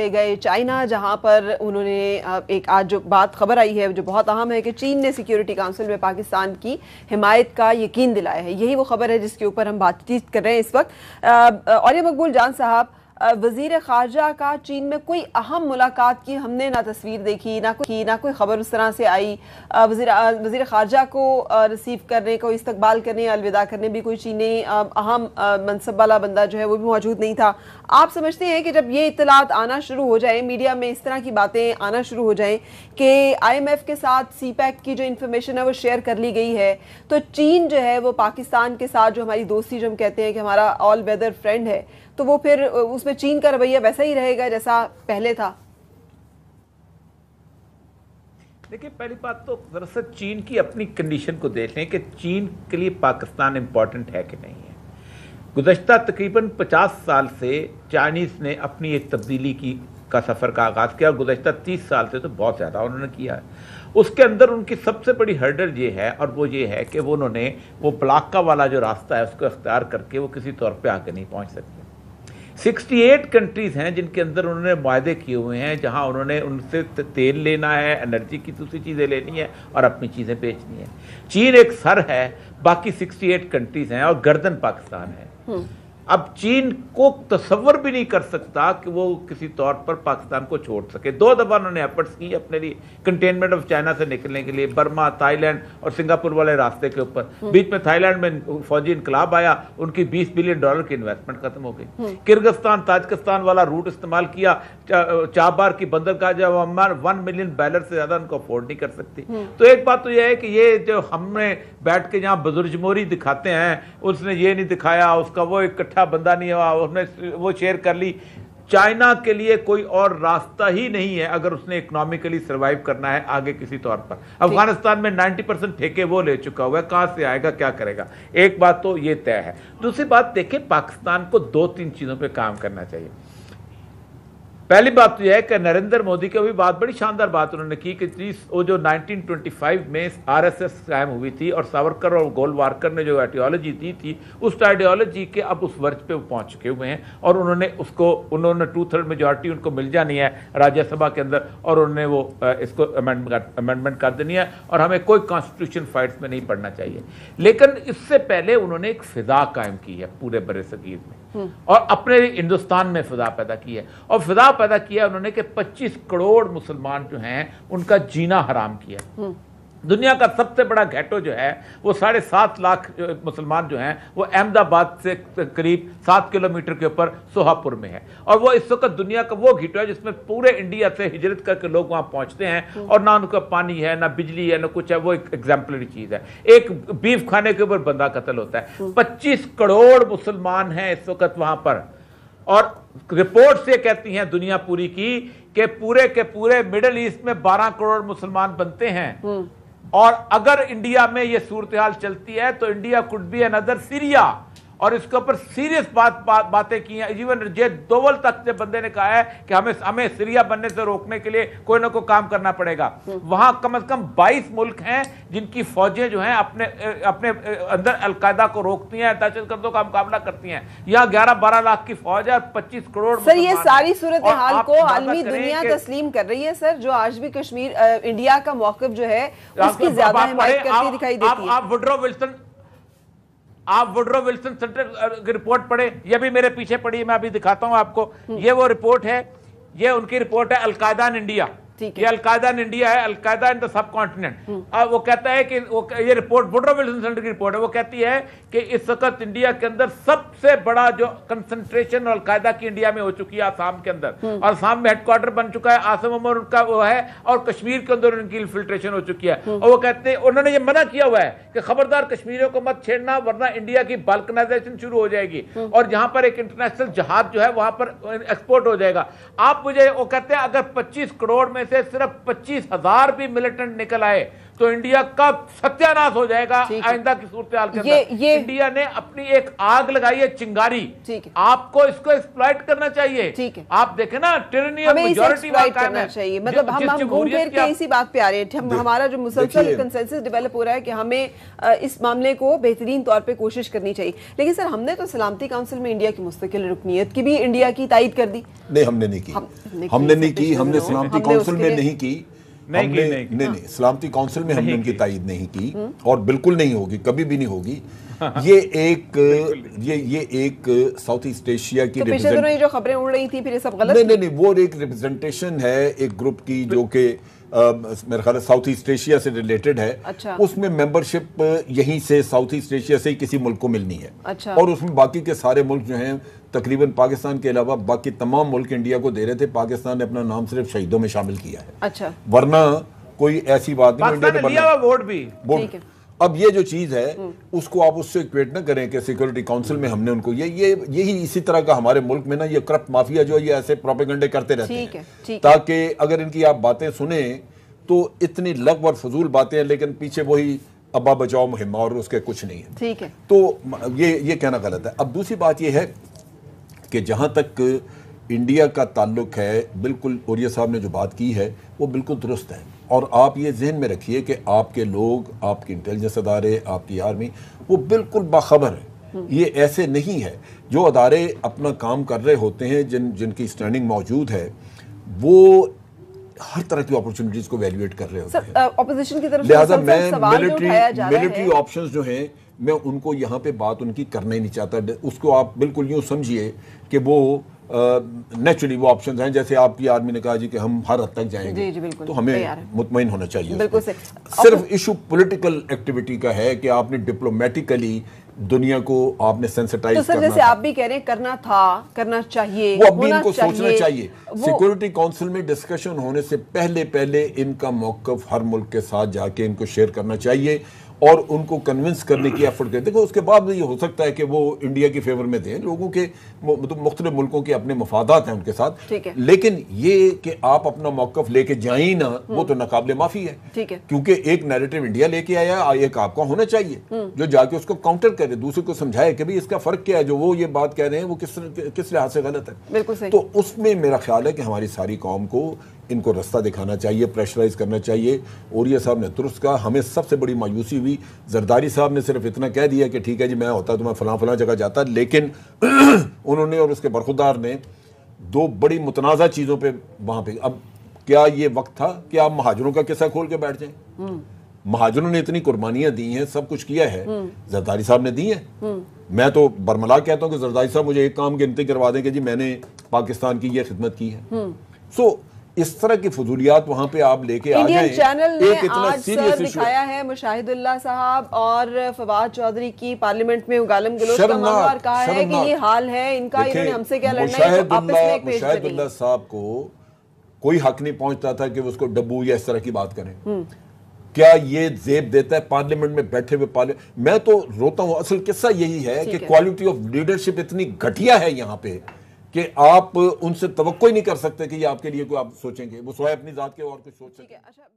गए चाइना जहां पर उन्होंने एक आज जो बात खबर आई है जो बहुत अहम है कि चीन ने सिक्योरिटी काउंसिल में पाकिस्तान की हिमायत का यकीन दिलाया है यही वो खबर है जिसके ऊपर हम बातचीत कर रहे हैं इस वक्त और मकबूल जान साहब वजीर खारजा का चीन में कोई अहम मुलाकात की हमने ना तस्वीर देखी ना कोई ना कोई खबर उस तरह से आई वजीर वजीर खारजा को रिसीव करने को इस्तकबाल करने अलविदा करने भी कोई चीनी अहम मनसब वाला बंदा जो है वो भी मौजूद नहीं था आप समझते हैं कि जब ये इतलात आना शुरू हो जाए मीडिया में इस तरह की बातें आना शुरू हो जाए कि आई एम एफ़ के साथ सी पैक e की जो इन्फॉर्मेशन है वो शेयर कर ली गई है तो चीन जो है वो पाकिस्तान के साथ जो हमारी दोस्ती जो हम कहते हैं कि हमारा ऑल वेदर फ्रेंड है तो वो फिर उसमें चीन का रवैया वैसा ही रहेगा जैसा पहले था देखिए पहली बात तो दरअसल चीन की अपनी कंडीशन को देख लें कि चीन के लिए पाकिस्तान इम्पॉर्टेंट है कि नहीं है गुजशत तकरीबन 50 साल से चाइनीज़ ने अपनी एक तब्दीली की का सफ़र का आगाज़ किया और गुजशत 30 साल से तो बहुत ज़्यादा उन्होंने किया है उसके अंदर उनकी सबसे बड़ी हर्डल ये है और वो ये है कि वो उन्होंने वो ब्लाक का वाला जो रास्ता है उसको अख्तियार करके वो किसी तौर पर आगे नहीं पहुँच सकते 68 कंट्रीज़ हैं जिनके अंदर उन्होंने वायदे किए हुए हैं जहां उन्होंने उनसे तेल लेना है एनर्जी की दूसरी चीज़ें लेनी है और अपनी चीज़ें बेचनी है चीन एक सर है बाकी 68 कंट्रीज़ हैं और गर्दन पाकिस्तान है हम्म। अब चीन को तस्वर भी नहीं कर सकता कि वो किसी तौर पर पाकिस्तान को छोड़ सके दो दफा उन्होंने एफर्ट्स की अपने लिए कंटेनमेंट ऑफ चाइना से निकलने के लिए बर्मा थाईलैंड और सिंगापुर वाले रास्ते के ऊपर हम्म। बीच में थाईलैंड में फौजी इनकलाब आया उनकी 20 बिलियन डॉलर की इन्वेस्टमेंट खत्म हो गई हम्म। किर्गिस्तान ताजकिस्तान वाला रूट इस्तेमाल किया चाबार की बंदरगाह जब हमारे वन मिलियन बैलर से ज्यादा उनको अफोर्ड नहीं कर सकती हम्म। तो एक बात तो यह है कि ये जो हमने बैठ के यहाँ बुजुर्जमोरी दिखाते हैं उसने ये नहीं दिखाया उसका वो एक इकट्ठा बंदा नहीं हुआ उसने वो शेयर कर ली चाइना के लिए कोई और रास्ता ही नहीं है अगर उसने इकोनॉमिकली सर्वाइव करना है आगे किसी तौर पर अफगानिस्तान में 90 परसेंट ठेके वो ले चुका हुआ है कहां से आएगा क्या करेगा एक बात तो ये तय है दूसरी बात देखें पाकिस्तान को दो तीन चीज़ों पे काम करना चाहिए पहली बात तो यह है कि नरेंद्र मोदी की भी बात बड़ी शानदार बात उन्होंने की कि तीस वो जो 1925 में आरएसएस कायम हुई थी और सावरकर और गोलवारकर ने जो आइडियोलॉजी दी थी उस आइडियोलॉजी के अब उस वर्ज पे वो पहुंच चुके हुए हैं और उन्होंने उसको उन्होंने टू थर्ड मेजोरिटी उनको मिल जानी है राज्यसभा के अंदर और उन्होंने वो इसको अमेंडमेंट कर देनी है और हमें कोई कॉन्स्टिट्यूशन फाइट्स में नहीं पढ़ना चाहिए लेकिन इससे पहले उन्होंने एक फिजा कायम की है पूरे बर में हम्म। और अपने हिंदुस्तान में फिजा पैदा की है और फिजा पैदा किया उन्होंने कि 25 करोड़ मुसलमान जो हैं उनका जीना हराम किया हम्म। दुनिया का सबसे बड़ा घेटो जो है वो साढ़े सात लाख मुसलमान जो हैं वो अहमदाबाद से करीब सात किलोमीटर के ऊपर सोहापुर में है और वो इस वक्त दुनिया का वो घीटो है जिसमें पूरे इंडिया से हिजरत करके लोग वहाँ पहुँचते हैं हम्म। और ना उनका पानी है ना बिजली है ना कुछ है वो एक एग्जाम्पलरी चीज़ है एक बीफ खाने के ऊपर बंदा कत्ल होता है हम्म। पच्चीस करोड़ मुसलमान हैं इस वक्त वहाँ पर और रिपोर्ट ये कहती हैं दुनिया पूरी की कि पूरे के पूरे मिडिल ईस्ट में 12 करोड़ मुसलमान बनते हैं हम्म। और अगर इंडिया में ये सूरत हाल चलती है तो India could be another Syria और इसके ऊपर सीरियस बात, बातें की हैं इवन जेद दोवल तक के बंदे ने कहा है कि हमें हमें सीरिया बनने से रोकने के लिए कोई ना कोई काम करना पड़ेगा वहां कम अज कम बाईस मुल्क हैं जिनकी फौजें जो हैं अपने अपने अंदर अलकायदा को रोकती हैं दहशतगर्दों का मुकाबला करती हैं यहाँ ग्यारह बारह लाख की फौज है पच्चीस करोड़ सर ये सारी सूरत हाल को आलमी दुनिया तस्लीम कर रही है सर जो आज भी कश्मीर इंडिया का मौकफ जो है उसकी ज्यादा करती दिखाई देती है आप विड्रो विल्सन आप वुड्रो विल्सन सेंटर की रिपोर्ट पढ़े ये भी मेरे पीछे पड़ी मैं अभी दिखाता हूं आपको ये वो रिपोर्ट है ये उनकी रिपोर्ट है अलकायदा इन इंडिया ये अलकायदा इन इंडिया है al Qaeda in the subcontinent हम्म। अब वो कहता है कि वो ये रिपोर्ट बुड्रो विल्सन सेंटर की रिपोर्ट है वो कहती है कि इस वक्त इंडिया के अंदर सबसे बड़ा जो कंसंट्रेशन अलकायदा की इंडिया में हो चुकी है आसाम के अंदर हम्म। और आसाम में हेडक्वार्टर बन चुका है आसम उमर उनका वो है और कश्मीर के अंदर उनकी इन्फिल्ट्रेशन हो चुकी है हम्म। और वो कहते हैं उन्होंने ये मना किया हुआ है कि खबरदार कश्मीरियों को मत छेड़ना वरना इंडिया की बाल्कनाइजेशन शुरू हो जाएगी और जहां पर एक इंटरनेशनल जहाज जो है वहां पर एक्सपोर्ट हो जाएगा आप मुझे वो कहते हैं अगर पच्चीस करोड़ में से सिर्फ पच्चीस हजार भी मिलिटेंट निकल आए तो इंडिया कब सत्यानाश हो जाएगा आइंदा की सूरत इंडिया ने अपनी एक आग लगाई है चिंगारी आपको इसको एक्सप्लाइट करना चाहिए ठीक है आप देखे ना टेरनी मतलब बात पे आ रहे हैं हमारा जो मुसलसल कंसेंसस डेवलप हो रहा है की हमें इस मामले को बेहतरीन तौर पर कोशिश करनी चाहिए लेकिन सर हमने तो सलामती काउंसिल में इंडिया की मुस्तकिल रुकनीत की भी इंडिया की तायद कर दी नहीं हमने नहीं की हमने नहीं की हमने सलामती काउंसिल में नहीं की नहीं हमने, की, नहीं, की, नहीं, नहीं, सलामती काउंसिल में हमने उनकी तायद नहीं की और बिल्कुल नहीं होगी कभी भी नहीं होगी ये एक ये ये एक साउथ ईस्ट एशिया की तो पिछले दिनों तो ये जो खबरें उड़ रही थी फिर ये सब गलत नहीं नहीं वो एक रिप्रेजेंटेशन है एक ग्रुप की जो कि मेरे ख्याल साउथ ईस्ट एशिया से रिलेटेड है अच्छा। उसमें मेंबरशिप यहीं से साउथ ईस्ट एशिया से ही किसी मुल्क को मिलनी है अच्छा। और उसमें बाकी के सारे मुल्क जो हैं तकरीबन पाकिस्तान के अलावा बाकी तमाम मुल्क इंडिया को दे रहे थे पाकिस्तान ने अपना नाम सिर्फ शहीदों में शामिल किया है अच्छा वरना कोई ऐसी बात नहीं इंडिया ने वोट भी वोट अब ये जो चीज है उसको आप उससे इक्वेट ना करें कि सिक्योरिटी काउंसिल में हमने उनको ये ये यही इसी तरह का हमारे मुल्क में ना ये करप्ट माफिया जो है ये ऐसे प्रोपेगंडे करते रहते हैं ताकि अगर इनकी आप बातें सुने तो इतनी लग और फजूल बातें हैं लेकिन पीछे वही अब्बा बचाओ मुहिम और उसके कुछ नहीं है ठीक है तो ये ये कहना गलत है अब दूसरी बात यह है कि जहाँ तक इंडिया का ताल्लुक है बिल्कुल और साहब ने जो बात की है वो बिल्कुल दुरुस्त है और आप ये जहन में रखिए कि आपके लोग आपके इंटेलिजेंस अदारे आपकी आर्मी वो बिल्कुल बाखबर है हम्म। ये ऐसे नहीं है जो अदारे अपना काम कर रहे होते हैं जिन जिनकी स्टैंडिंग मौजूद है वो हर तरह की अपॉर्चुनिटीज को वैल्यूएट कर रहे होते हैं अपोजिशन की तरफ लिहाजा मतलब मैं मिलिट्री मिलिट्री ऑप्शन जो हैं मैं उनको यहाँ पे बात उनकी करना ही नहीं चाहता उसको आप बिल्कुल यूँ समझिए कि वो नेचुरली वो ऑप्शंस हैं जैसे आपकी आर्मी ने कहा जी कि हम हर हद तक जाएंगे जी जी तो हमें मुतमिन होना चाहिए सिर्फ इशू पॉलिटिकल एक्टिविटी का है कि आपने डिप्लोमेटिकली दुनिया को आपने सेंसिटाइज तो सर करना जैसे आप भी कह रहे हैं करना था करना चाहिए वो अभी इनको चाहिए, सोचना चाहिए सिक्योरिटी काउंसिल में डिस्कशन होने से पहले पहले इनका मौकफ हर मुल्क के साथ जाके इनको शेयर करना चाहिए और उनको कन्विंस करने की एफर्ट करें देखो उसके बाद ये हो सकता है कि वो इंडिया के फेवर में दें लोगों के मतलब मुख्तलि मुल्कों के अपने मफादात हैं उनके साथ है। लेकिन ये कि आप अपना मौकफ लेके जाए ना वो हम्म। तो नाकबले माफी है क्योंकि एक नैरेटिव इंडिया लेके आया एक आपका होना चाहिए हम्म। जो जाके उसको काउंटर करे दूसरे को समझाए कि भाई इसका फर्क क्या है जो वो ये बात कह रहे हैं वो किस किस लिहाज से गलत है तो उसमें मेरा ख्याल है कि हमारी सारी कौम को इनको रास्ता दिखाना चाहिए प्रेशराइज करना चाहिए ओरिया साहब ने तुरस्त कहा हमें सबसे बड़ी मायूसी हुई जरदारी साहब ने सिर्फ इतना कह दिया कि ठीक है जी मैं होता तो मैं फलां फलां जगह जाता लेकिन उन्होंने और उसके बरखुदार ने दो बड़ी मुतनाज़ा चीज़ों पर वहाँ पर अब क्या ये वक्त था कि आप महाजनों का किस्सा खोल के बैठ जाए हम्म। महाजनों ने इतनी कुर्बानियां दी हैं सब कुछ किया है हम्म। जरदारी साहब ने दी है हम्म। मैं तो बरमला कहता हूं कि जरदारी साहब मुझे एक काम गिनती करवा दें कि जी मैंने पाकिस्तान की ये खिदमत की है सो so, इस तरह की फजूलियात वहाँ पे आप लेके आ जाएं चैनल ने एक इतना आज सीरियस दिखाया है मुशाहिदुल्लाह साहब और फवाद चौधरी की पार्लियामेंट में उगालम गलोच का मामला और कहा है कि ये हाल है इनका इन्होंने हमसे क्या लड़ना है तो मुशाहिदुल्लाह साहब को कोई हक नहीं पहुंचता था कि उसको डब्बू या इस तरह की बात करें हम्म। क्या ये जेब देता है पार्लियामेंट में बैठे हुए पार्लियामेंट मैं तो रोता हूँ असल किस्सा यही है कि क्वालिटी ऑफ लीडरशिप इतनी घटिया है यहाँ पे कि आप उनसे तो ही नहीं कर सकते कि ये आपके लिए कोई आप सोचेंगे वो सोए अपनी ज़ात के और कुछ सोच सकते अच्छा,